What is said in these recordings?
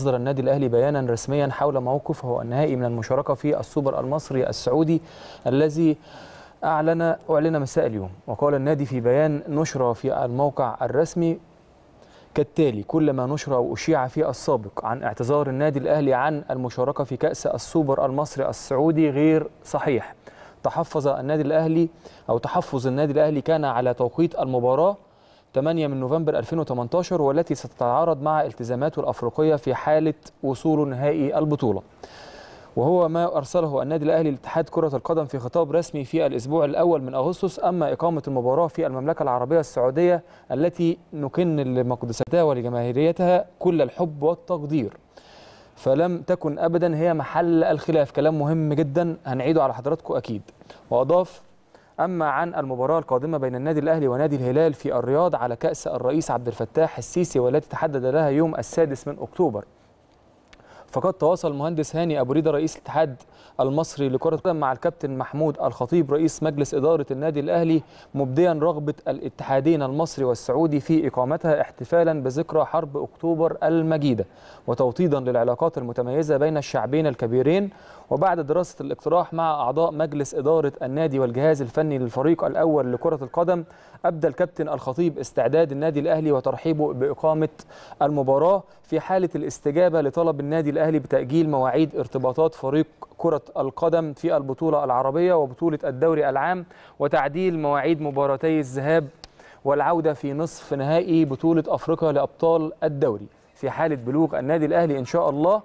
أصدر النادي الأهلي بيانا رسميا حول موقفه النهائي من المشاركة في السوبر المصري السعودي الذي أعلن أعلن مساء اليوم وقال النادي في بيان نشر في الموقع الرسمي كالتالي كل ما نشر أو أشيع في السابق عن اعتذار النادي الأهلي عن المشاركة في كأس السوبر المصري السعودي غير صحيح تحفظ النادي الأهلي أو تحفظ النادي الأهلي كان على توقيت المباراة 8 من نوفمبر 2018 والتي ستتعارض مع التزاماته الأفريقية في حالة وصوله نهائي البطولة وهو ما أرسله النادي الأهلي لاتحاد كرة القدم في خطاب رسمي في الأسبوع الأول من أغسطس أما إقامة المباراة في المملكة العربية السعودية التي نكن لمقدستها ولجماهيريتها كل الحب والتقدير فلم تكن أبدا هي محل الخلاف كلام مهم جدا هنعيده على حضراتكم أكيد وأضاف أما عن المباراة القادمة بين النادي الأهلي ونادي الهلال في الرياض على كأس الرئيس عبد الفتاح السيسي والتي تحدد لها يوم السادس من أكتوبر فقد تواصل المهندس هاني ابو ريده رئيس الاتحاد المصري لكره القدم مع الكابتن محمود الخطيب رئيس مجلس اداره النادي الاهلي مبديا رغبه الاتحادين المصري والسعودي في اقامتها احتفالا بذكرى حرب اكتوبر المجيده وتوطيدا للعلاقات المتميزه بين الشعبين الكبيرين وبعد دراسه الاقتراح مع اعضاء مجلس اداره النادي والجهاز الفني للفريق الاول لكره القدم ابدى الكابتن الخطيب استعداد النادي الاهلي وترحيبه باقامه المباراه في حاله الاستجابه لطلب النادي الأهلي الأهلي بتأجيل مواعيد ارتباطات فريق كرة القدم في البطولة العربية وبطولة الدوري العام وتعديل مواعيد مباراتي الذهاب والعودة في نصف نهائي بطولة أفريقيا لأبطال الدوري في حالة بلوغ النادي الأهلي إن شاء الله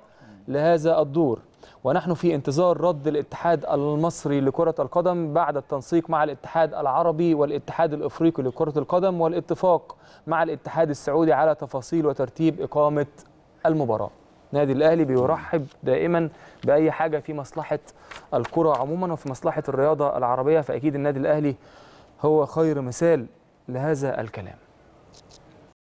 لهذا الدور ونحن في انتظار رد الاتحاد المصري لكرة القدم بعد التنسيق مع الاتحاد العربي والاتحاد الإفريقي لكرة القدم والاتفاق مع الاتحاد السعودي على تفاصيل وترتيب إقامة المباراة النادي الاهلي بيرحب دائما باي حاجه في مصلحه الكره عموما وفي مصلحه الرياضه العربيه فاكيد النادي الاهلي هو خير مثال لهذا الكلام